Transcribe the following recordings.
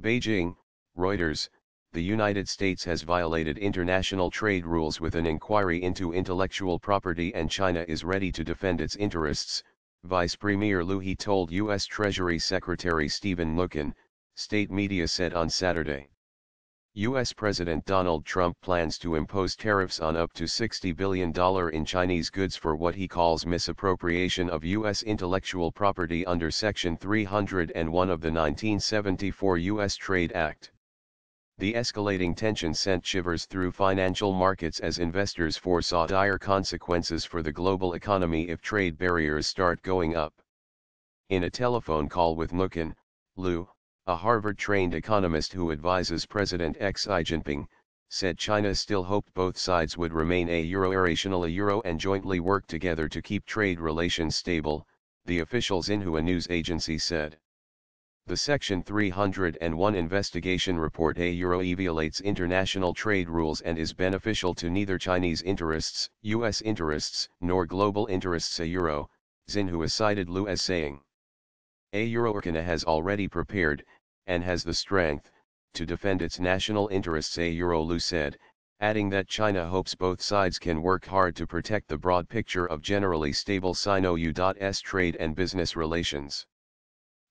Beijing, Reuters, the United States has violated international trade rules with an inquiry into intellectual property and China is ready to defend its interests, Vice Premier Liu He told U.S. Treasury Secretary Stephen Mnuchin, state media said on Saturday. U.S. President Donald Trump plans to impose tariffs on up to $60 billion in Chinese goods for what he calls misappropriation of U.S. intellectual property under Section 301 of the 1974 U.S. Trade Act. The escalating tension sent shivers through financial markets as investors foresaw dire consequences for the global economy if trade barriers start going up. In a telephone call with Lukin, Liu, a Harvard-trained economist who advises President Xi Jinping, said China still hoped both sides would remain a euro-arational a euro and jointly work together to keep trade relations stable, the officials Inhua news agency said. The Section 301 investigation report A euro violates international trade rules and is beneficial to neither Chinese interests, U.S. interests, nor global interests a euro, Xinhua cited Liu as saying. A Eurorkana has already prepared and has the strength, to defend its national interests Lu said, adding that China hopes both sides can work hard to protect the broad picture of generally stable Sino-U.S. trade and business relations.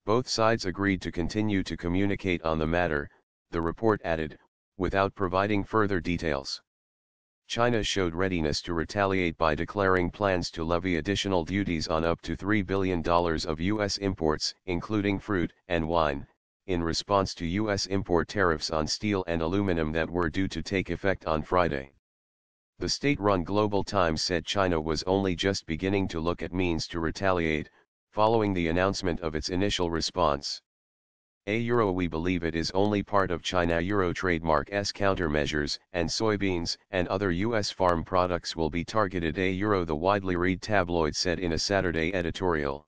Both sides agreed to continue to communicate on the matter, the report added, without providing further details. China showed readiness to retaliate by declaring plans to levy additional duties on up to $3 billion of U.S. imports, including fruit and wine, in response to U.S. import tariffs on steel and aluminum that were due to take effect on Friday. The state-run Global Times said China was only just beginning to look at means to retaliate, following the announcement of its initial response. A euro we believe it is only part of China euro trademark S countermeasures and soybeans and other US farm products will be targeted A euro the widely read tabloid said in a Saturday editorial.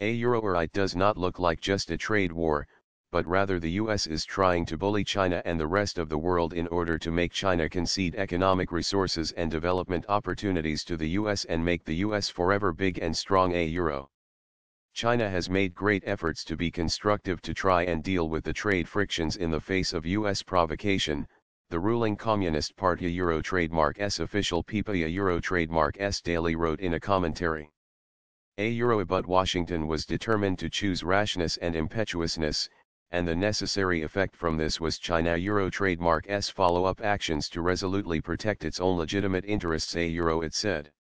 A euro right does not look like just a trade war, but rather the US is trying to bully China and the rest of the world in order to make China concede economic resources and development opportunities to the US and make the US forever big and strong a euro. China has made great efforts to be constructive to try and deal with the trade frictions in the face of US provocation, the ruling Communist Party Euro trademark S official Pipia Euro trademark S Daily wrote in a commentary. A Euro but Washington was determined to choose rashness and impetuousness, and the necessary effect from this was China-Euro trademark's follow-up actions to resolutely protect its own legitimate interests a euro it said.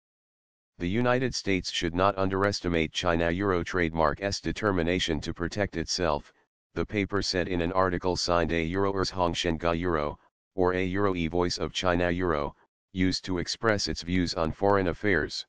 The United States should not underestimate China-Euro trademark's determination to protect itself, the paper said in an article signed a Euro Euroers Hongshenga Euro, or a Euro e voice of China Euro, used to express its views on foreign affairs.